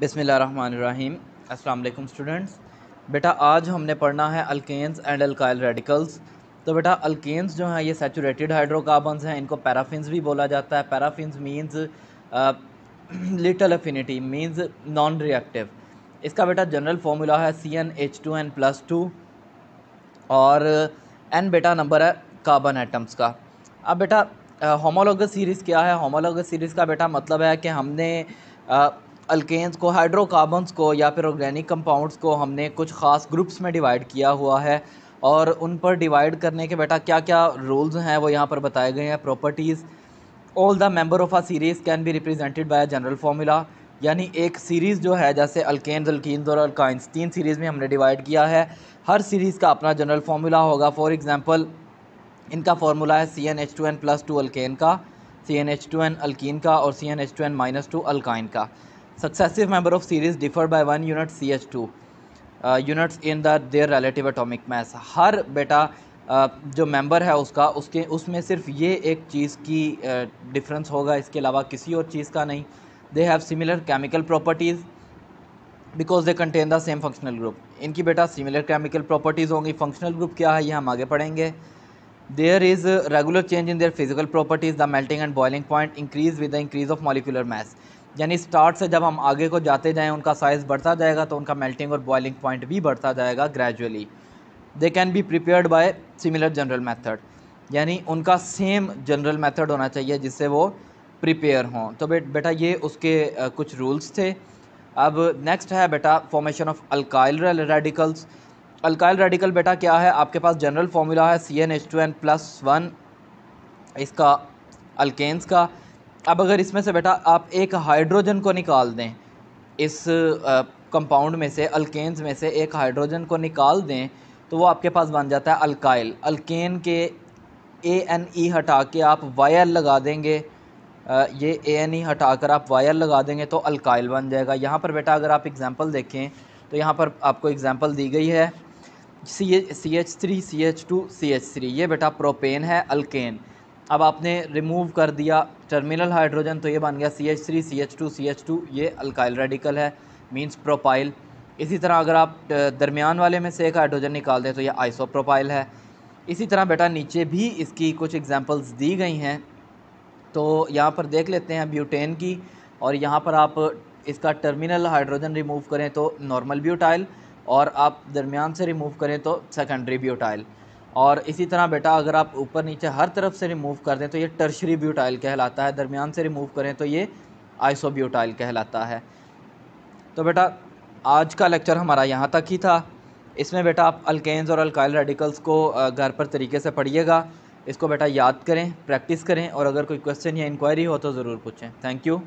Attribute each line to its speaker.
Speaker 1: बिसमीम अल्लाम स्टूडेंट्स बेटा आज हमने पढ़ना है अल्केन्स एंड अल्काइल रेडिकल्स तो बेटा अल्केन्स जो हैं ये सैचुरेटेड हाइड्रोकार्बन्स हैं इनको पैराफिन्स भी बोला जाता है paraffins means little affinity means non reactive इसका बेटा जनरल फॉर्मूला है C N H two N plus two और एन बेटा नंबर है कार्बन एटम्स का अब बेटा होमोलोगस सीरीज़ क्या है होमोलोगस सीरीज़ का बेटा मतलब है कि हमने अल्केन्स को हाइड्रोकार्बन्स को या फिर ऑर्गेनिक कंपाउंड्स को हमने कुछ ख़ास ग्रुप्स में डिवाइड किया हुआ है और उन पर डिवाइड करने के बेटा क्या क्या रूल्स हैं वो यहाँ पर बताए गए हैं properties all the member of a series can be represented by general formula यानी एक सीरीज़ जो है जैसे अल्केन्स अल्किन्स और अल्काइंस तीन सीरीज़ में हमने डिवाइड किया है हर सीरीज़ का अपना जनरल फार्मूला होगा फॉर एग्ज़ाम्पल इनका फार्मूला है C N H two N plus two alkane का C N H two N alkene का और C N H two N minus to alkyne का Successive member of series differ by one unit CH2 uh, units in the their relative atomic mass. हर बेटा uh, जो member है उसका उसके उसमें सिर्फ ये एक चीज़ की डिफरेंस uh, होगा इसके अलावा किसी और चीज़ का नहीं they have similar chemical properties because they contain the same functional group इनकी बेटा सिमिलर केमिकल प्रॉपर्टीज़ होंगी फंक्शनल ग्रुप क्या है ये हम आगे पढ़ेंगे there is regular change in their physical properties the melting and boiling point increase with the increase of molecular mass यानी स्टार्ट से जब हम आगे को जाते जाएँ उनका साइज़ बढ़ता जाएगा तो उनका मेल्टिंग और बॉइलिंग पॉइंट भी बढ़ता जाएगा gradually they can be prepared by similar general method यानी उनका सेम जनरल मेथड होना चाहिए जिससे वो प्रिपेयर हों तो बे, बेटा ये उसके कुछ रूल्स थे अब नेक्स्ट है बेटा formation of alkyl radicals alkyl radical बेटा क्या है आपके पास जनरल फॉर्मूला है C N H two N plus one इसका अल्केन्स का अब अगर इसमें से बेटा आप एक हाइड्रोजन को निकाल दें इस कंपाउंड में से अल्केन्स में से एक हाइड्रोजन को निकाल दें तो वो आपके पास बन जाता है अल्काइल अल्केन के ए एन ई हटा के आप वायर लगा देंगे ये ए एन ई e हटा कर आप वायर लगा देंगे तो अल्काइल बन जाएगा यहाँ पर बेटा अगर आप एग्ज़ाम्पल देखें तो यहाँ पर आपको एग्ज़ाम्पल दी गई है C H C H three C H two C H three ये बेटा प्रोपेन है अल्केन अब आपने रिमूव कर दिया टर्मिनल हाइड्रोजन तो ये बन गया C H three C H two C H two ये अल्काइल रेडिकल है मींस प्रोपाइल इसी तरह अगर आप दरमियान वाले में से एक हाइड्रोजन निकाल दें तो ये आइसोप्रोपाइल है इसी तरह बेटा नीचे भी इसकी कुछ एग्जांपल्स दी गई हैं तो यहाँ पर देख लेते हैं ब्यूटेन की और यहाँ पर आप इसका टर्मिनल हाइड्रोजन रिमूव करें तो नॉर्मल ब्यूटाइल और आप दरमियान से रिमूव करें तो सेकेंडरी ब्यूटाइल और इसी तरह बेटा अगर आप ऊपर नीचे हर तरफ से रिमूव कर दें तो ये टर्शरी ब्यूटाइल कहलाता है दरमियान से रिमूव करें तो ये आइसो ब्यूटाइल कहलाता है तो बेटा आज का लेक्चर हमारा यहाँ तक ही था इसमें बेटा आप अल्केन्स और अल्काइल रेडिकल्स को घर पर तरीके से पढ़िएगा इसको बेटा याद करें प्रैक्टिस करें और अगर कोई क्वेश्चन या इंक्वायरी हो तो ज़रूर पूछें थैंक यू